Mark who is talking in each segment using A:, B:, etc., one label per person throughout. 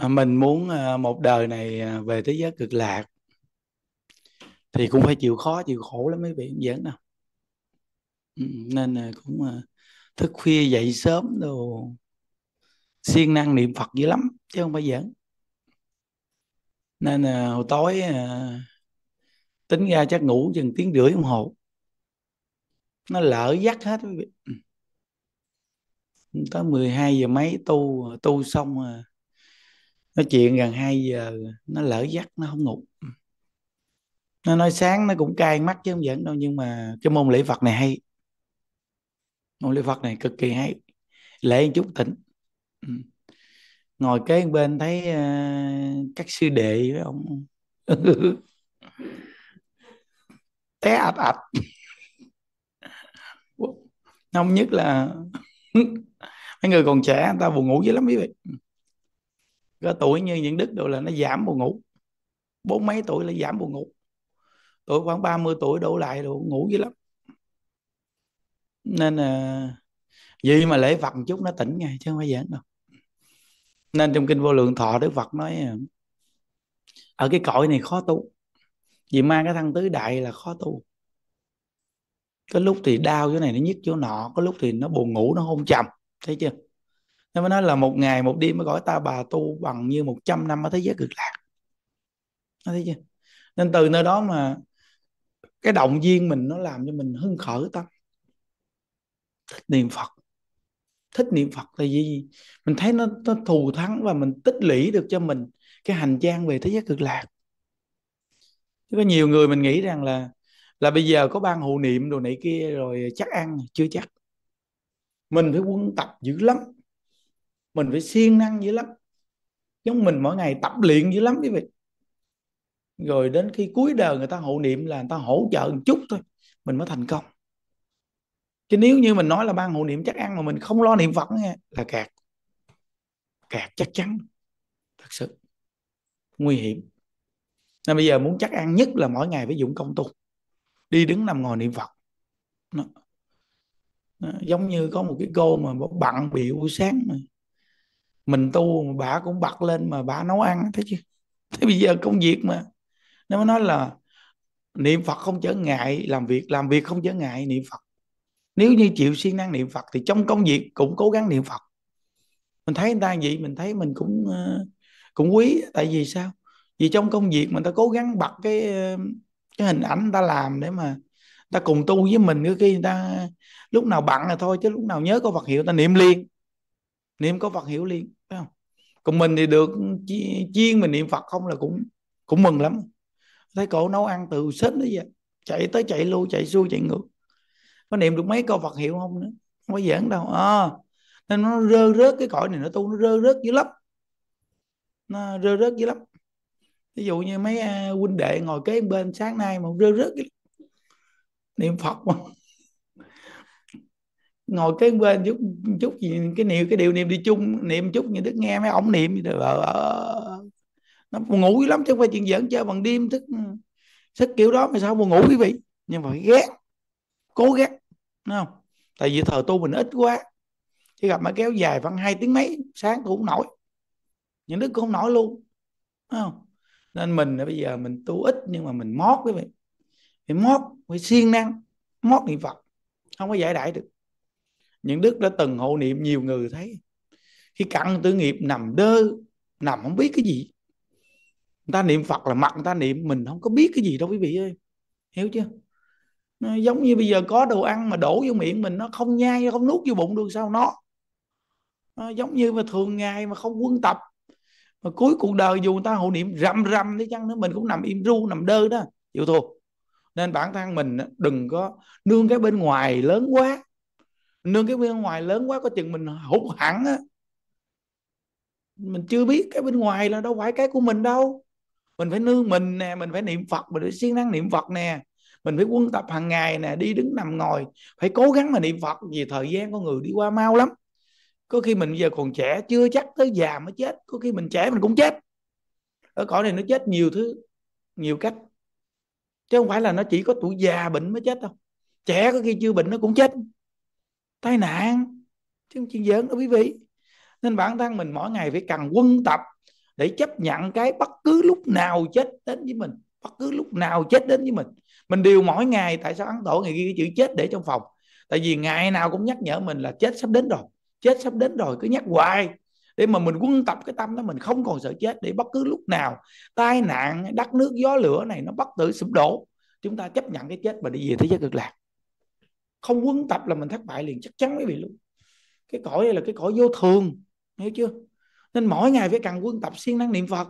A: À, mình muốn à, một đời này à, về thế giới cực lạc thì cũng phải chịu khó chịu khổ lắm mấy vị không giỡn đâu ừ, nên cũng thức khuya dậy sớm đồ siêng năng niệm Phật dữ lắm chứ không phải giỡn nên hồi tối tính ra chắc ngủ chừng tiếng rưỡi đồng hộ nó lỡ dắt hết ừ. tới 12 giờ mấy tu tu xong nói chuyện gần 2 giờ nó lỡ dắt nó không ngủ nó nói sáng nó cũng cay mắt chứ không giỡn đâu nhưng mà cái môn lễ Phật này hay môn lễ Phật này cực kỳ hay lễ chút tỉnh ừ. ngồi kế bên thấy uh, các sư đệ với ông té ạch ạch không nhất là mấy người còn trẻ người ta buồn ngủ dữ lắm quý vị ừ có tuổi như những đức đồ là nó giảm buồn ngủ bốn mấy tuổi là giảm buồn ngủ tuổi khoảng 30 tuổi đổ lại đồ ngủ dữ lắm nên à, gì mà lễ Phật một chút nó tỉnh ngay chứ không phải giỡn đâu nên trong kinh vô lượng thọ Đức Phật nói à, ở cái cõi này khó tu vì mang cái thân tứ đại là khó tu có lúc thì đau chỗ này nó nhức chỗ nọ có lúc thì nó buồn ngủ nó hôn trầm thấy chưa nó mới nói là một ngày một đêm mới gọi ta bà tu bằng như 100 năm ở thế giới cực lạc nó thấy chưa nên từ nơi đó mà cái động viên mình nó làm cho mình hưng khởi tâm thích niệm phật thích niệm phật là gì mình thấy nó, nó thù thắng và mình tích lũy được cho mình cái hành trang về thế giới cực lạc chứ có nhiều người mình nghĩ rằng là là bây giờ có ban hộ niệm đồ này kia rồi chắc ăn chưa chắc mình phải quân tập dữ lắm mình phải siêng năng dữ lắm giống mình mỗi ngày tập luyện dữ lắm quý vị rồi đến khi cuối đời người ta hộ niệm là người ta hỗ trợ một chút thôi mình mới thành công chứ nếu như mình nói là ban hộ niệm chắc ăn mà mình không lo niệm phật nghe là kẹt kẹt chắc chắn thật sự nguy hiểm nên bây giờ muốn chắc ăn nhất là mỗi ngày phải dụng công tu đi đứng nằm ngồi niệm phật nó, nó, giống như có một cái cô mà bận bịu buổi sáng mà mình tu mà bà cũng bật lên mà bà nấu ăn thế chứ thế bây giờ công việc mà nó mới nói là niệm phật không trở ngại làm việc làm việc không trở ngại niệm phật nếu như chịu siêng năng niệm phật thì trong công việc cũng cố gắng niệm phật mình thấy người ta vậy mình thấy mình cũng ờ, cũng quý tại vì sao vì trong công việc mình ta cố gắng bật cái ờ, cái hình ảnh người ta làm để mà ta cùng tu với mình nữa khi người ta lúc nào bận là thôi chứ lúc nào nhớ có vật hiệu ta niệm liền niệm có phật hiểu liền phải không còn mình thì được chiên mình niệm phật không là cũng cũng mừng lắm thấy cổ nấu ăn từ sớm tới giờ chạy tới chạy lui chạy xuôi chạy ngược có niệm được mấy câu phật hiệu không nữa không có giảng đâu à, nên nó rơ rớt cái cõi này nó tu nó rơ rớt dữ lắm nó rơ rớt dữ lắm ví dụ như mấy à, huynh đệ ngồi kế bên sáng nay mà rơ rớt dữ lắm. niệm phật mà ngồi cái bên chút chút gì cái niệm cái điều niệm đi chung niệm chút như đức nghe mấy ổng niệm gì đó ờ, ờ, nó buồn ngủ lắm chứ không phải chuyện giỡn chơi bằng đêm thức ừ, thức kiểu đó mà sao buồn ngủ quý vị nhưng mà ghét cố ghét đúng không tại vì thờ tu mình ít quá chứ gặp mà kéo dài khoảng hai tiếng mấy sáng cũng nổi những đứa cũng không nổi luôn đúng không nên mình bây giờ mình tu ít nhưng mà mình mót quý vị phải mót phải siêng năng mót niệm phật không có giải đại được những đức đã từng hộ niệm nhiều người thấy khi căn tử nghiệp nằm đơ nằm không biết cái gì người ta niệm phật là mặt người ta niệm mình không có biết cái gì đâu quý vị ơi hiểu chưa nó giống như bây giờ có đồ ăn mà đổ vô miệng mình nó không nhai không nuốt vô bụng được sao nó nó giống như mà thường ngày mà không quân tập mà cuối cuộc đời dù người ta hộ niệm rầm rầm thế chăng nữa mình cũng nằm im ru nằm đơ đó chịu thua nên bản thân mình đừng có nương cái bên ngoài lớn quá nương cái bên ngoài lớn quá có chừng mình hụt hẳn á mình chưa biết cái bên ngoài là đâu phải cái của mình đâu mình phải nương mình nè mình phải niệm phật mình phải siêng năng niệm phật nè mình phải quân tập hàng ngày nè đi đứng nằm ngồi phải cố gắng mà niệm phật vì thời gian con người đi qua mau lắm có khi mình giờ còn trẻ chưa chắc tới già mới chết có khi mình trẻ mình cũng chết ở cõi này nó chết nhiều thứ nhiều cách chứ không phải là nó chỉ có tuổi già bệnh mới chết đâu trẻ có khi chưa bệnh nó cũng chết tai nạn chứ không chuyện giỡn đâu quý vị nên bản thân mình mỗi ngày phải cần quân tập để chấp nhận cái bất cứ lúc nào chết đến với mình bất cứ lúc nào chết đến với mình mình điều mỗi ngày tại sao ấn tổ ngày ghi cái chữ chết để trong phòng tại vì ngày nào cũng nhắc nhở mình là chết sắp đến rồi chết sắp đến rồi cứ nhắc hoài để mà mình quân tập cái tâm đó mình không còn sợ chết để bất cứ lúc nào tai nạn đất nước gió lửa này nó bất tử sụp đổ chúng ta chấp nhận cái chết và đi về thế giới cực lạc không quân tập là mình thất bại liền chắc chắn quý vị luôn cái cõi này là cái cõi vô thường hiểu chưa nên mỗi ngày phải cần quân tập siêng năng niệm phật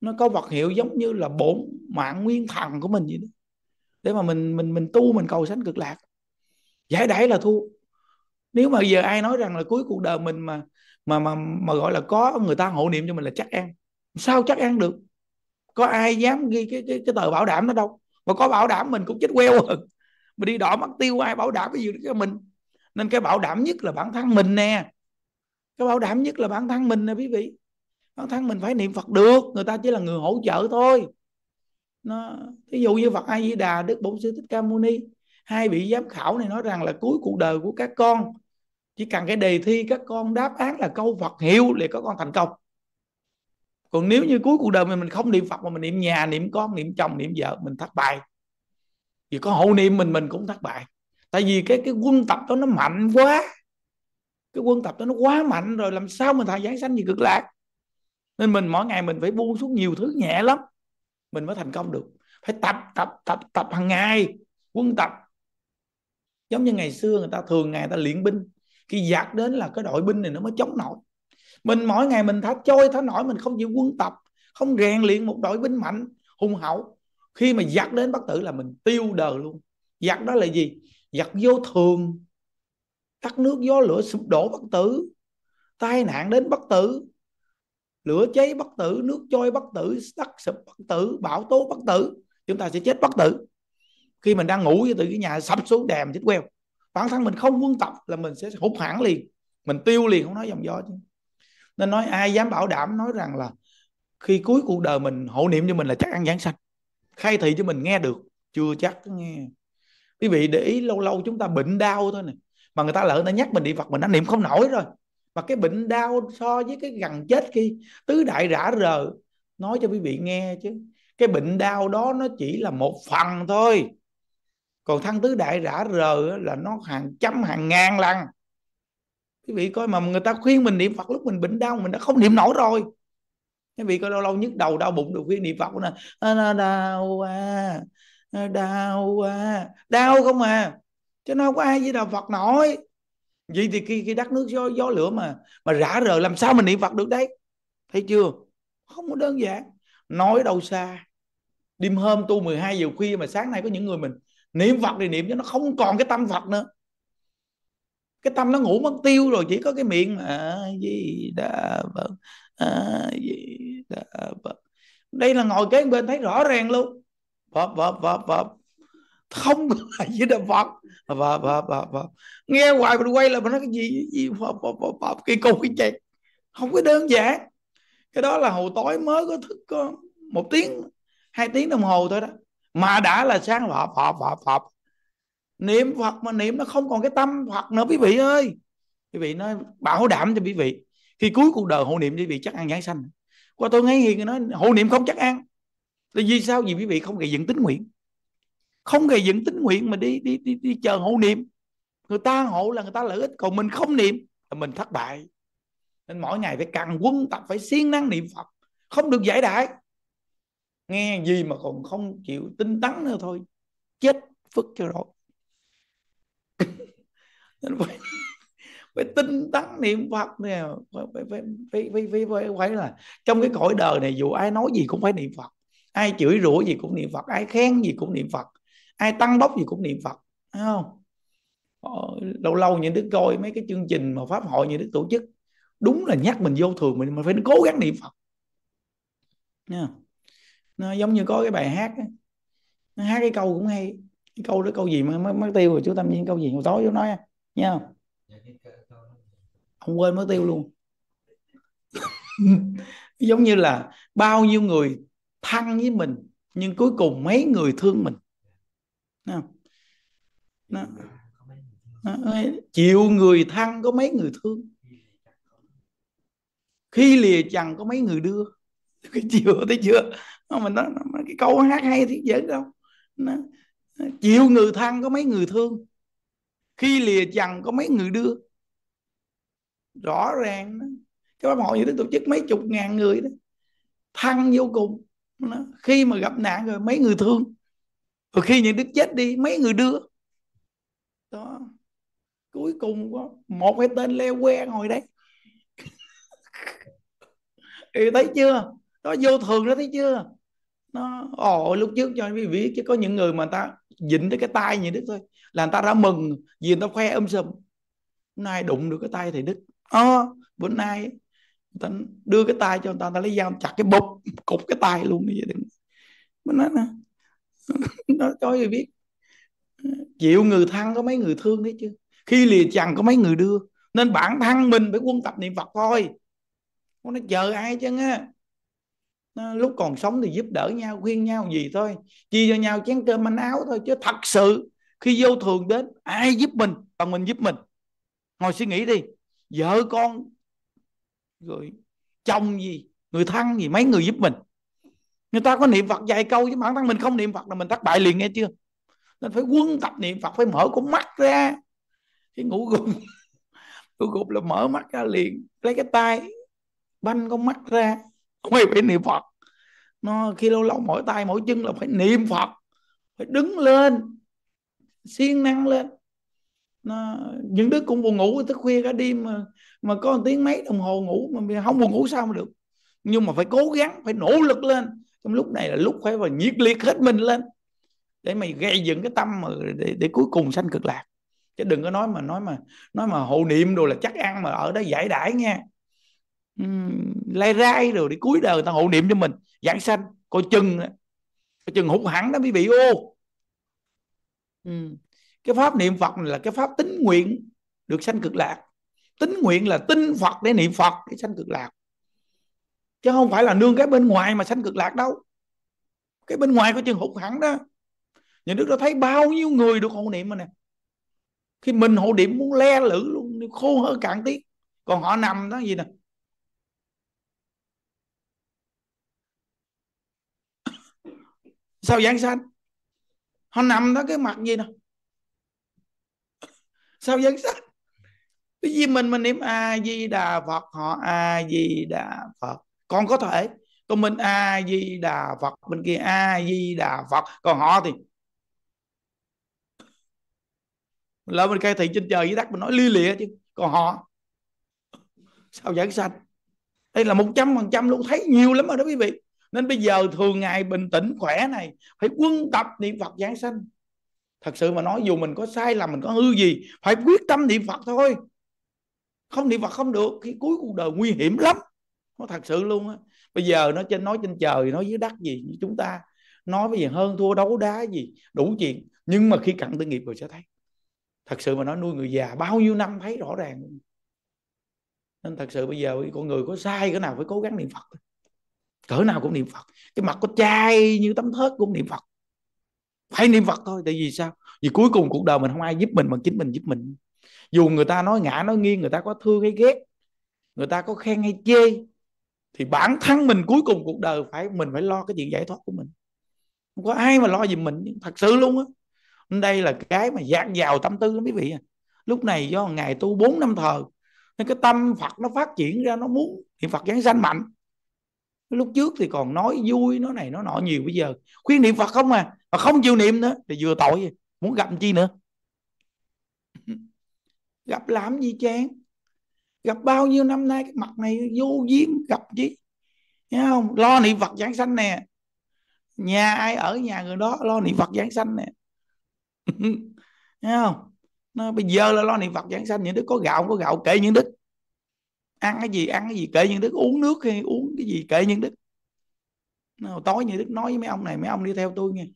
A: nó có vật hiệu giống như là bổn mạng nguyên thần của mình vậy đó để mà mình mình mình tu mình cầu sánh cực lạc giải đẩy là thu. nếu mà giờ ai nói rằng là cuối cuộc đời mình mà mà mà mà gọi là có người ta hộ niệm cho mình là chắc ăn sao chắc ăn được có ai dám ghi cái cái, cái tờ bảo đảm đó đâu mà có bảo đảm mình cũng chết queo rồi mà đi đỏ mắt tiêu ai bảo đảm cái gì cho mình nên cái bảo đảm nhất là bản thân mình nè cái bảo đảm nhất là bản thân mình nè quý vị bản thân mình phải niệm phật được người ta chỉ là người hỗ trợ thôi nó ví dụ như phật a di đà đức bổn sư thích ca mâu ni hai vị giám khảo này nói rằng là cuối cuộc đời của các con chỉ cần cái đề thi các con đáp án là câu phật hiệu thì các con thành công còn nếu như cuối cuộc đời mình mình không niệm phật mà mình niệm nhà niệm con niệm chồng niệm vợ mình thất bại vì có hậu niệm mình mình cũng thất bại tại vì cái cái quân tập đó nó mạnh quá cái quân tập đó nó quá mạnh rồi làm sao mình thay giảng sanh gì cực lạc nên mình mỗi ngày mình phải buông xuống nhiều thứ nhẹ lắm mình mới thành công được phải tập tập tập tập hàng ngày quân tập giống như ngày xưa người ta thường ngày ta luyện binh khi giặc đến là cái đội binh này nó mới chống nổi mình mỗi ngày mình thả trôi thả nổi mình không chịu quân tập không rèn luyện một đội binh mạnh hùng hậu khi mà giặc đến bất tử là mình tiêu đời luôn giặc đó là gì giặc vô thường các nước gió lửa sụp đổ bất tử tai nạn đến bất tử lửa cháy bất tử nước trôi bất tử đất sụp bất tử bão tố bất tử chúng ta sẽ chết bất tử khi mình đang ngủ từ cái nhà sập xuống đèm chết queo bản thân mình không quân tập là mình sẽ hụt hẳn liền mình tiêu liền không nói dòng gió chứ nên nói ai dám bảo đảm nói rằng là khi cuối cuộc đời mình hộ niệm cho mình là chắc ăn giảng sanh khai thị cho mình nghe được chưa chắc nghe quý vị để ý lâu lâu chúng ta bệnh đau thôi nè mà người ta lỡ nó nhắc mình đi phật mình nó niệm không nổi rồi mà cái bệnh đau so với cái gần chết khi tứ đại rã rờ nói cho quý vị nghe chứ cái bệnh đau đó nó chỉ là một phần thôi còn thân tứ đại rã rờ là nó hàng trăm hàng ngàn lần quý vị coi mà người ta khuyên mình niệm phật lúc mình bệnh đau mình đã không niệm nổi rồi các vị có lâu lâu nhức đầu đau bụng được khuyên niệm phật nè đau quá đau quá đau không à chứ nó có ai với đạo phật nổi vậy thì khi, khi đất nước gió, gió lửa mà mà rã rời làm sao mình niệm phật được đấy thấy chưa không có đơn giản nói đâu xa đêm hôm tu 12 giờ khuya mà sáng nay có những người mình niệm phật thì niệm cho nó không còn cái tâm phật nữa cái tâm nó ngủ mất tiêu rồi chỉ có cái miệng mà gì đã vâng à, gì Ờ, đây là ngồi kế bên thấy rõ ràng luôn vập vập vập vập không phải với đạo Phật và và và và nghe hoài mình quay là mình nói cái gì gì phật phật phật phật cái câu cái chạy không có đơn giản cái đó là hồi tối mới có thức có một tiếng hai tiếng đồng hồ thôi đó mà đã là sáng phật phật phật phật niệm phật mà niệm nó không còn cái tâm phật nữa quý vị ơi quý vị nói bảo đảm cho quý vị khi cuối cuộc đời hộ niệm quý vị chắc ăn giảng sanh qua tôi ngay hiền nói hộ niệm không chắc ăn là vì sao vì quý vị không gây dựng tính nguyện không gây dựng tính nguyện mà đi đi đi, đi chờ hộ niệm người ta hộ là người ta lợi ích còn mình không niệm là mình thất bại nên mỗi ngày phải cần quân tập phải siêng năng niệm phật không được giải đại nghe gì mà còn không chịu tinh tấn nữa thôi chết phức cho rồi phải tinh tấn niệm phật nè phải phải phải phải, phải, phải, phải, là trong cái cõi đời này dù ai nói gì cũng phải niệm phật ai chửi rủa gì cũng niệm phật ai khen gì cũng niệm phật ai tăng bốc gì cũng niệm phật Thấy không ờ, lâu lâu những đứa coi mấy cái chương trình mà pháp hội như đứa tổ chức đúng là nhắc mình vô thường mình, mình phải cố gắng niệm phật nha nó giống như có cái bài hát ấy. nó hát cái câu cũng hay cái câu đó câu gì mà mất tiêu rồi chú tâm nhiên câu gì hồi tối chú nói nha không dạ, ông quên mất tiêu luôn giống như là bao nhiêu người thân với mình nhưng cuối cùng mấy người thương mình nó, nó, nó, chịu người thân có mấy người thương khi lìa chằn có mấy người đưa cái chiều thấy chưa mình nó cái câu hát hay thì dễ đâu nó, chịu người thân có mấy người thương khi lìa chằn có mấy người đưa rõ ràng đó. cái pháp hội như đức tổ chức mấy chục ngàn người đó thăng vô cùng đó. khi mà gặp nạn rồi mấy người thương rồi khi những đức chết đi mấy người đưa đó cuối cùng có một cái tên leo que ngồi đấy thì thấy chưa nó vô thường đó thấy chưa nó ồ lúc trước cho quý vị chứ có những người mà ta dính tới cái tay như đức thôi là người ta đã mừng vì người ta khoe âm um sầm nay đụng được cái tay thầy đức ờ à, bữa nay người ta đưa cái tay cho người ta người ta lấy dao chặt cái bụp cục cái tay luôn như vậy đừng mình nói nè nó cho người biết chịu người thân có mấy người thương đấy chứ khi lìa chẳng có mấy người đưa nên bản thân mình phải quân tập niệm phật thôi không nó chờ ai chứ á lúc còn sống thì giúp đỡ nhau khuyên nhau gì thôi chia cho nhau chén cơm ăn áo thôi chứ thật sự khi vô thường đến ai giúp mình bằng mình giúp mình ngồi suy nghĩ đi vợ con rồi chồng gì người thân gì mấy người giúp mình người ta có niệm phật vài câu chứ bản thân mình không niệm phật là mình thất bại liền nghe chưa nên phải quân tập niệm phật phải mở con mắt ra cái ngủ gục ngủ gục là mở mắt ra liền lấy cái tay banh con mắt ra không phải niệm phật nó khi lâu lâu mỗi tay mỗi chân là phải niệm phật phải đứng lên siêng năng lên nó, những đứa cũng buồn ngủ tới khuya cả đêm mà mà có một tiếng mấy đồng hồ ngủ mà không buồn ngủ sao mà được nhưng mà phải cố gắng phải nỗ lực lên trong lúc này là lúc phải vào nhiệt liệt hết mình lên để mày gây dựng cái tâm mà để, để cuối cùng sanh cực lạc chứ đừng có nói mà nói mà nói mà hộ niệm đồ là chắc ăn mà ở đó giải đãi nha, uhm, lai rai rồi đi cuối đời người ta hộ niệm cho mình giảng sanh coi chừng coi chừng hụt hẳn đó quý bị ô uhm cái pháp niệm phật này là cái pháp tính nguyện được sanh cực lạc tính nguyện là tin phật để niệm phật để sanh cực lạc chứ không phải là nương cái bên ngoài mà sanh cực lạc đâu cái bên ngoài có chừng hụt hẳn đó nhà nước đã thấy bao nhiêu người được hộ niệm mà nè khi mình hộ niệm muốn le lử luôn khô hơn cạn tiếng còn họ nằm đó gì nè sao giảng sanh họ nằm đó cái mặt gì nè sao dẫn sách cái gì mình mình niệm a di đà phật họ a di đà phật còn có thể còn mình a di đà phật bên kia a di đà phật còn họ thì lỡ mình cai thị trên trời dưới đất mình nói lia lịa chứ còn họ sao giảng sanh đây là một trăm phần trăm luôn thấy nhiều lắm rồi đó quý vị nên bây giờ thường ngày bình tĩnh khỏe này phải quân tập niệm phật giảng sanh thật sự mà nói dù mình có sai lầm mình có hư gì phải quyết tâm niệm phật thôi không niệm phật không được khi cuối cuộc đời nguy hiểm lắm nó thật sự luôn á bây giờ nó trên nói trên trời nói dưới đất gì như chúng ta nói về hơn thua đấu đá gì đủ chuyện nhưng mà khi cận tư nghiệp rồi sẽ thấy thật sự mà nói nuôi người già bao nhiêu năm thấy rõ ràng nên thật sự bây giờ con người có sai cỡ nào phải cố gắng niệm phật cỡ nào cũng niệm phật cái mặt có chai như tấm thớt cũng niệm phật phải niệm phật thôi tại vì sao vì cuối cùng cuộc đời mình không ai giúp mình bằng chính mình giúp mình dù người ta nói ngã nói nghiêng người ta có thương hay ghét người ta có khen hay chê thì bản thân mình cuối cùng cuộc đời phải mình phải lo cái chuyện giải thoát của mình không có ai mà lo giùm mình thật sự luôn á đây là cái mà dạt vào tâm tư lắm quý vị à. lúc này do ngày tu 4 năm thờ nên cái tâm phật nó phát triển ra nó muốn niệm phật giáng sanh mạnh lúc trước thì còn nói vui nói này nói nọ nhiều bây giờ khuyên niệm phật không à mà không chịu niệm nữa thì vừa tội vậy. muốn gặp chi nữa gặp làm gì chán gặp bao nhiêu năm nay cái mặt này vô duyên gặp chi nghe không lo niệm phật giảng sanh nè nhà ai ở nhà người đó lo niệm phật giảng sanh nè nghe không nó bây giờ là lo niệm phật giảng sanh những đứa có gạo không có gạo kể những đứa ăn cái gì ăn cái gì kể nhân đức uống nước hay uống cái gì kể nhân đức Hồi tối như đức nói với mấy ông này mấy ông đi theo tôi nghe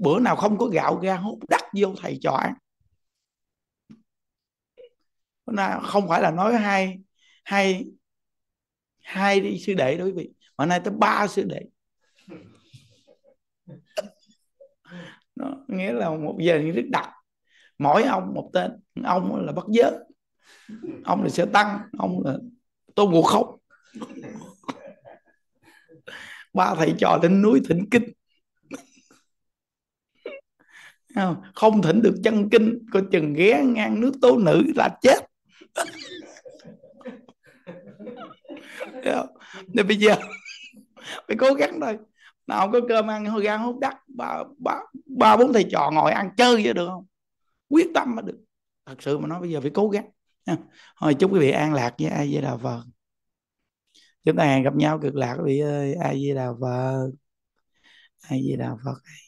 A: bữa nào không có gạo ra hút đắt vô thầy trò ăn không phải là nói hai hai hai đi sư đệ đối quý vị mà nay tới ba sư đệ nó nghĩa là một giờ như đức đặt mỗi ông một tên ông là bất giới ông là sẽ tăng ông là tôi ngủ khóc ba thầy trò lên núi thỉnh kinh không thỉnh được chân kinh coi chừng ghé ngang nước tố nữ là chết nên bây giờ phải cố gắng thôi nào có cơm ăn hơi gan hút đắt ba ba ba bốn thầy trò ngồi ăn chơi vậy được không quyết tâm mà được thật sự mà nói bây giờ phải cố gắng thôi chúc quý vị an lạc với ai với đà phật chúng ta hẹn gặp nhau cực lạc quý vị ơi ai với đà phật ai với đà phật